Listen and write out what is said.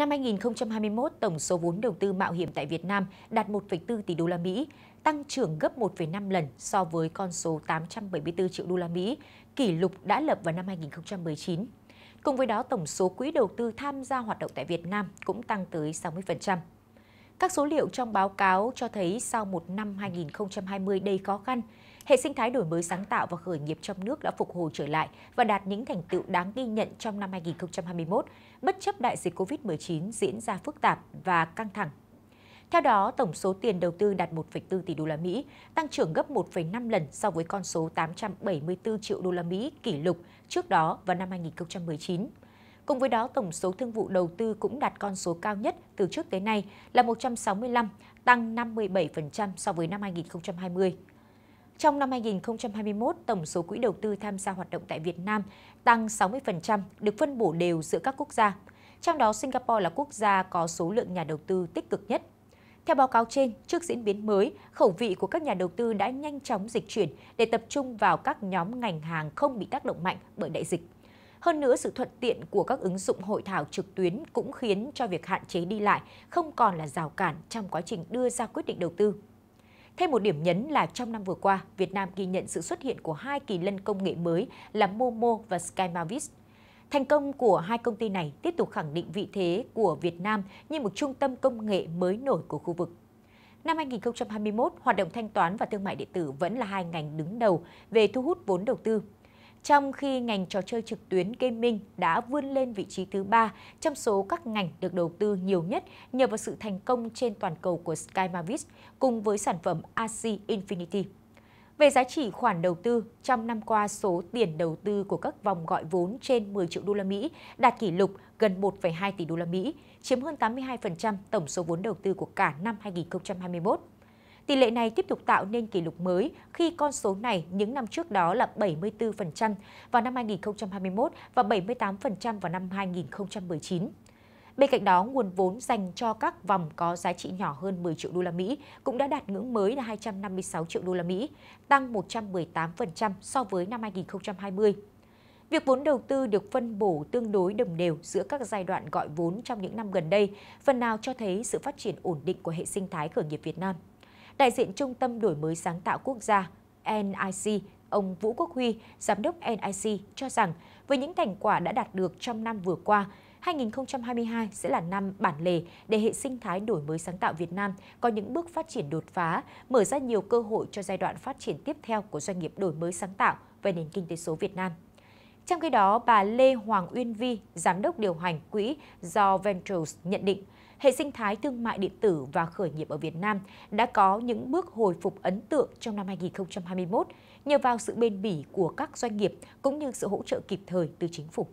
Năm 2021, tổng số vốn đầu tư mạo hiểm tại Việt Nam đạt 1,4 tỷ đô la Mỹ, tăng trưởng gấp 1,5 lần so với con số 874 triệu đô la Mỹ, kỷ lục đã lập vào năm 2019. Cùng với đó, tổng số quỹ đầu tư tham gia hoạt động tại Việt Nam cũng tăng tới 60%. Các số liệu trong báo cáo cho thấy sau một năm 2020 đầy khó khăn, hệ sinh thái đổi mới sáng tạo và khởi nghiệp trong nước đã phục hồi trở lại và đạt những thành tựu đáng ghi nhận trong năm 2021, bất chấp đại dịch COVID-19 diễn ra phức tạp và căng thẳng. Theo đó, tổng số tiền đầu tư đạt 1,4 tỷ đô la Mỹ, tăng trưởng gấp 1,5 lần so với con số 874 triệu đô la Mỹ kỷ lục trước đó vào năm 2019. Cùng với đó, tổng số thương vụ đầu tư cũng đạt con số cao nhất từ trước tới nay là 165, tăng 57% so với năm 2020. Trong năm 2021, tổng số quỹ đầu tư tham gia hoạt động tại Việt Nam tăng 60%, được phân bổ đều giữa các quốc gia. Trong đó, Singapore là quốc gia có số lượng nhà đầu tư tích cực nhất. Theo báo cáo trên, trước diễn biến mới, khẩu vị của các nhà đầu tư đã nhanh chóng dịch chuyển để tập trung vào các nhóm ngành hàng không bị tác động mạnh bởi đại dịch. Hơn nữa, sự thuận tiện của các ứng dụng hội thảo trực tuyến cũng khiến cho việc hạn chế đi lại không còn là rào cản trong quá trình đưa ra quyết định đầu tư. Thêm một điểm nhấn là trong năm vừa qua, Việt Nam ghi nhận sự xuất hiện của hai kỳ lân công nghệ mới là Momo và Skymavis. Thành công của hai công ty này tiếp tục khẳng định vị thế của Việt Nam như một trung tâm công nghệ mới nổi của khu vực. Năm 2021, hoạt động thanh toán và thương mại điện tử vẫn là hai ngành đứng đầu về thu hút vốn đầu tư trong khi ngành trò chơi trực tuyến gaming đã vươn lên vị trí thứ ba trong số các ngành được đầu tư nhiều nhất nhờ vào sự thành công trên toàn cầu của Sky Mavis cùng với sản phẩm AC Infinity. Về giá trị khoản đầu tư, trong năm qua số tiền đầu tư của các vòng gọi vốn trên 10 triệu đô la Mỹ đạt kỷ lục gần 1,2 tỷ đô la Mỹ, chiếm hơn 82% tổng số vốn đầu tư của cả năm 2021. Tỷ lệ này tiếp tục tạo nên kỷ lục mới khi con số này những năm trước đó là 74% vào năm 2021 và 78% vào năm 2019. Bên cạnh đó, nguồn vốn dành cho các vòng có giá trị nhỏ hơn 10 triệu đô la Mỹ cũng đã đạt ngưỡng mới là 256 triệu đô la Mỹ, tăng 118% so với năm 2020. Việc vốn đầu tư được phân bổ tương đối đồng đều giữa các giai đoạn gọi vốn trong những năm gần đây, phần nào cho thấy sự phát triển ổn định của hệ sinh thái khởi nghiệp Việt Nam đại diện Trung tâm Đổi mới Sáng tạo Quốc gia NIC, ông Vũ Quốc Huy, giám đốc NIC, cho rằng với những thành quả đã đạt được trong năm vừa qua, 2022 sẽ là năm bản lề để hệ sinh thái đổi mới sáng tạo Việt Nam có những bước phát triển đột phá, mở ra nhiều cơ hội cho giai đoạn phát triển tiếp theo của doanh nghiệp đổi mới sáng tạo về nền kinh tế số Việt Nam. Trong khi đó, bà Lê Hoàng Uyên Vi, giám đốc điều hành quỹ do Ventures nhận định, hệ sinh thái thương mại điện tử và khởi nghiệp ở Việt Nam đã có những bước hồi phục ấn tượng trong năm 2021 nhờ vào sự bền bỉ của các doanh nghiệp cũng như sự hỗ trợ kịp thời từ chính phủ.